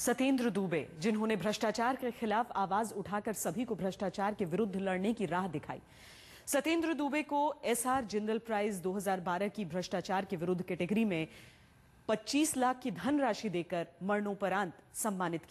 सत्येंद्र दुबे जिन्होंने भ्रष्टाचार के खिलाफ आवाज उठाकर सभी को भ्रष्टाचार के विरुद्ध लड़ने की राह दिखाई सत्येंद्र दुबे को एसआर जिंदल प्राइज 2012 की भ्रष्टाचार के विरुद्ध कैटेगरी में 25 लाख की धनराशि देकर मरणोपरांत सम्मानित किया